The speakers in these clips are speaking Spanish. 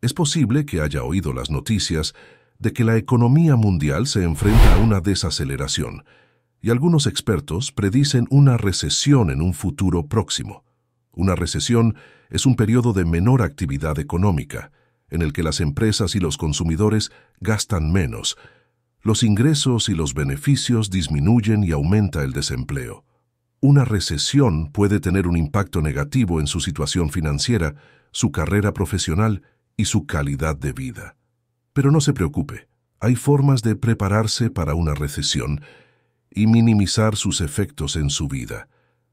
Es posible que haya oído las noticias de que la economía mundial se enfrenta a una desaceleración y algunos expertos predicen una recesión en un futuro próximo. Una recesión es un periodo de menor actividad económica, en el que las empresas y los consumidores gastan menos, los ingresos y los beneficios disminuyen y aumenta el desempleo. Una recesión puede tener un impacto negativo en su situación financiera, su carrera profesional y su calidad de vida. Pero no se preocupe, hay formas de prepararse para una recesión y minimizar sus efectos en su vida.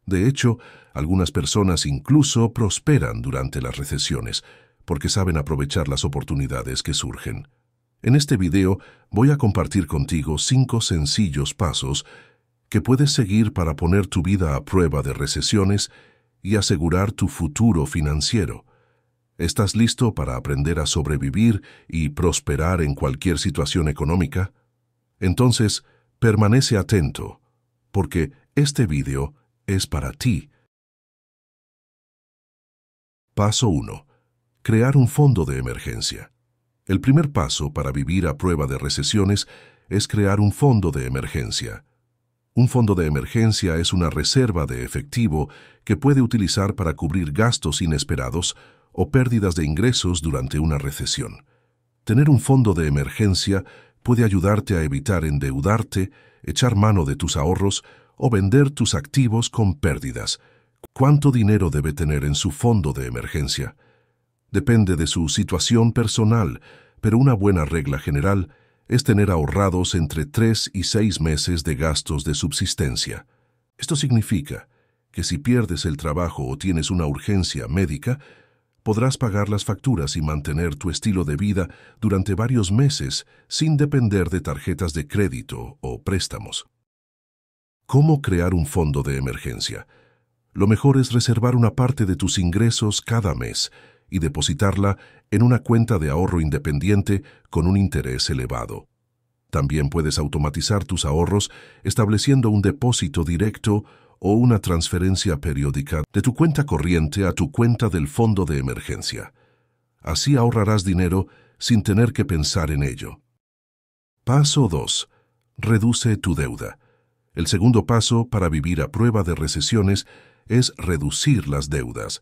De hecho, algunas personas incluso prosperan durante las recesiones, porque saben aprovechar las oportunidades que surgen. En este video voy a compartir contigo cinco sencillos pasos que puedes seguir para poner tu vida a prueba de recesiones y asegurar tu futuro financiero. ¿Estás listo para aprender a sobrevivir y prosperar en cualquier situación económica? Entonces, permanece atento, porque este vídeo es para ti. Paso 1. Crear un fondo de emergencia. El primer paso para vivir a prueba de recesiones es crear un fondo de emergencia. Un fondo de emergencia es una reserva de efectivo que puede utilizar para cubrir gastos inesperados o pérdidas de ingresos durante una recesión. Tener un fondo de emergencia puede ayudarte a evitar endeudarte, echar mano de tus ahorros o vender tus activos con pérdidas. ¿Cuánto dinero debe tener en su fondo de emergencia? Depende de su situación personal, pero una buena regla general es tener ahorrados entre tres y seis meses de gastos de subsistencia. Esto significa que si pierdes el trabajo o tienes una urgencia médica, podrás pagar las facturas y mantener tu estilo de vida durante varios meses sin depender de tarjetas de crédito o préstamos. ¿Cómo crear un fondo de emergencia? Lo mejor es reservar una parte de tus ingresos cada mes y depositarla en una cuenta de ahorro independiente con un interés elevado. También puedes automatizar tus ahorros estableciendo un depósito directo o una transferencia periódica de tu cuenta corriente a tu cuenta del fondo de emergencia. Así ahorrarás dinero sin tener que pensar en ello. Paso 2. Reduce tu deuda. El segundo paso para vivir a prueba de recesiones es reducir las deudas.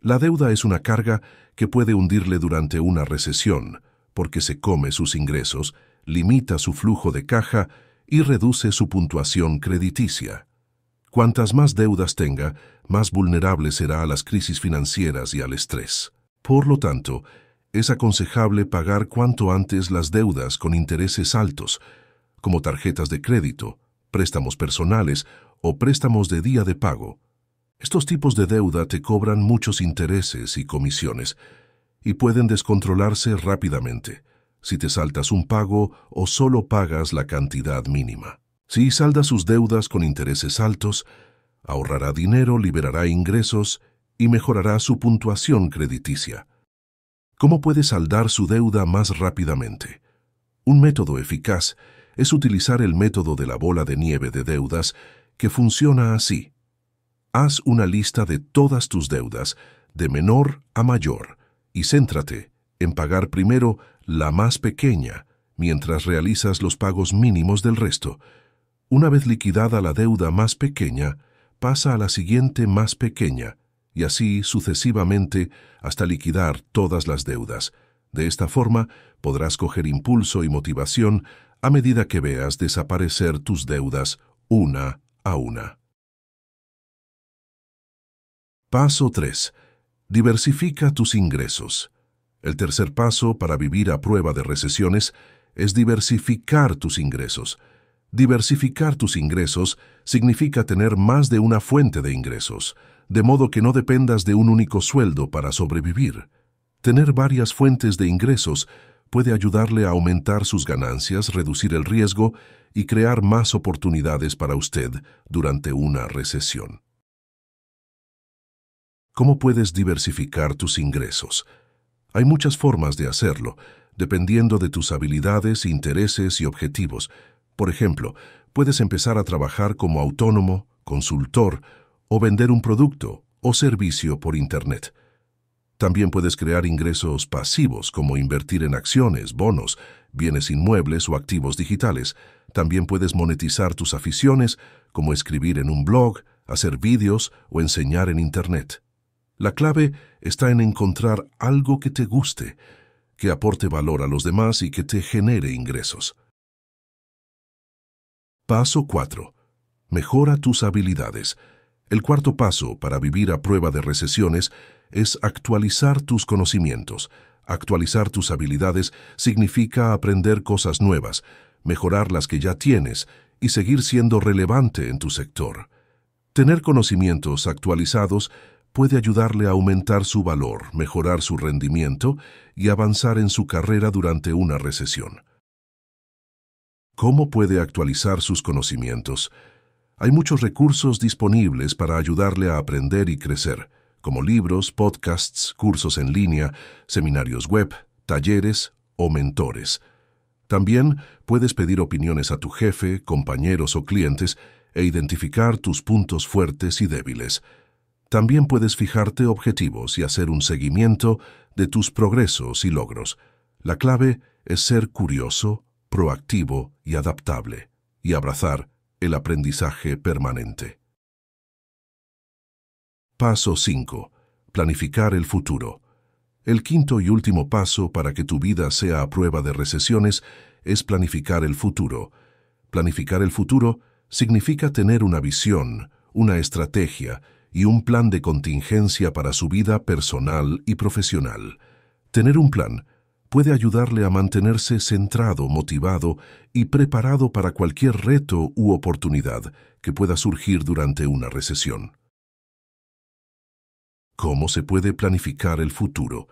La deuda es una carga que puede hundirle durante una recesión, porque se come sus ingresos, limita su flujo de caja y reduce su puntuación crediticia. Cuantas más deudas tenga, más vulnerable será a las crisis financieras y al estrés. Por lo tanto, es aconsejable pagar cuanto antes las deudas con intereses altos, como tarjetas de crédito, préstamos personales o préstamos de día de pago. Estos tipos de deuda te cobran muchos intereses y comisiones y pueden descontrolarse rápidamente si te saltas un pago o solo pagas la cantidad mínima. Si salda sus deudas con intereses altos, ahorrará dinero, liberará ingresos y mejorará su puntuación crediticia. ¿Cómo puede saldar su deuda más rápidamente? Un método eficaz es utilizar el método de la bola de nieve de deudas que funciona así. Haz una lista de todas tus deudas, de menor a mayor, y céntrate en pagar primero la más pequeña, mientras realizas los pagos mínimos del resto, una vez liquidada la deuda más pequeña, pasa a la siguiente más pequeña, y así sucesivamente hasta liquidar todas las deudas. De esta forma, podrás coger impulso y motivación a medida que veas desaparecer tus deudas una a una. Paso 3. Diversifica tus ingresos. El tercer paso para vivir a prueba de recesiones es diversificar tus ingresos. Diversificar tus ingresos significa tener más de una fuente de ingresos, de modo que no dependas de un único sueldo para sobrevivir. Tener varias fuentes de ingresos puede ayudarle a aumentar sus ganancias, reducir el riesgo y crear más oportunidades para usted durante una recesión. ¿Cómo puedes diversificar tus ingresos? Hay muchas formas de hacerlo, dependiendo de tus habilidades, intereses y objetivos, por ejemplo, puedes empezar a trabajar como autónomo, consultor o vender un producto o servicio por Internet. También puedes crear ingresos pasivos como invertir en acciones, bonos, bienes inmuebles o activos digitales. También puedes monetizar tus aficiones como escribir en un blog, hacer vídeos o enseñar en Internet. La clave está en encontrar algo que te guste, que aporte valor a los demás y que te genere ingresos. Paso 4. Mejora tus habilidades. El cuarto paso para vivir a prueba de recesiones es actualizar tus conocimientos. Actualizar tus habilidades significa aprender cosas nuevas, mejorar las que ya tienes y seguir siendo relevante en tu sector. Tener conocimientos actualizados puede ayudarle a aumentar su valor, mejorar su rendimiento y avanzar en su carrera durante una recesión cómo puede actualizar sus conocimientos. Hay muchos recursos disponibles para ayudarle a aprender y crecer, como libros, podcasts, cursos en línea, seminarios web, talleres o mentores. También puedes pedir opiniones a tu jefe, compañeros o clientes e identificar tus puntos fuertes y débiles. También puedes fijarte objetivos y hacer un seguimiento de tus progresos y logros. La clave es ser curioso, proactivo y adaptable, y abrazar el aprendizaje permanente. Paso 5. Planificar el futuro. El quinto y último paso para que tu vida sea a prueba de recesiones es planificar el futuro. Planificar el futuro significa tener una visión, una estrategia y un plan de contingencia para su vida personal y profesional. Tener un plan puede ayudarle a mantenerse centrado, motivado y preparado para cualquier reto u oportunidad que pueda surgir durante una recesión. ¿Cómo se puede planificar el futuro?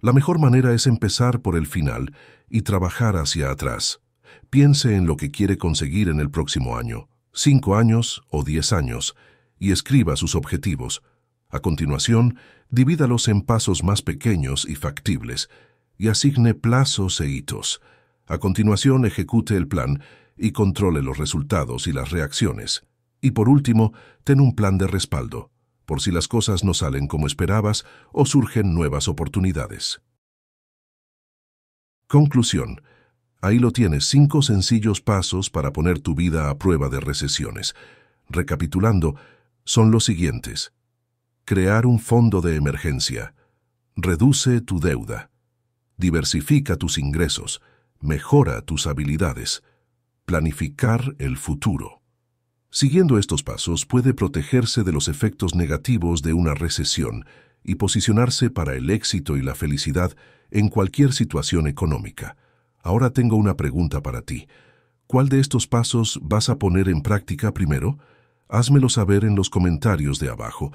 La mejor manera es empezar por el final y trabajar hacia atrás. Piense en lo que quiere conseguir en el próximo año, cinco años o diez años, y escriba sus objetivos. A continuación, divídalos en pasos más pequeños y factibles, y asigne plazos e hitos. A continuación, ejecute el plan y controle los resultados y las reacciones. Y por último, ten un plan de respaldo, por si las cosas no salen como esperabas o surgen nuevas oportunidades. Conclusión. Ahí lo tienes, cinco sencillos pasos para poner tu vida a prueba de recesiones. Recapitulando, son los siguientes. Crear un fondo de emergencia. Reduce tu deuda diversifica tus ingresos, mejora tus habilidades, planificar el futuro. Siguiendo estos pasos puede protegerse de los efectos negativos de una recesión y posicionarse para el éxito y la felicidad en cualquier situación económica. Ahora tengo una pregunta para ti. ¿Cuál de estos pasos vas a poner en práctica primero? Házmelo saber en los comentarios de abajo.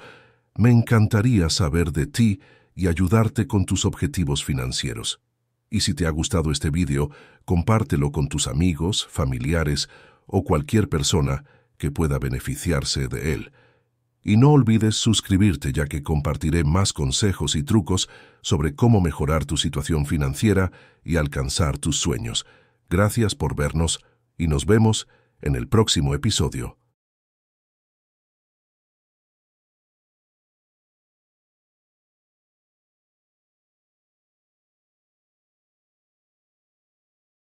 Me encantaría saber de ti y ayudarte con tus objetivos financieros. Y si te ha gustado este vídeo, compártelo con tus amigos, familiares o cualquier persona que pueda beneficiarse de él. Y no olvides suscribirte ya que compartiré más consejos y trucos sobre cómo mejorar tu situación financiera y alcanzar tus sueños. Gracias por vernos y nos vemos en el próximo episodio.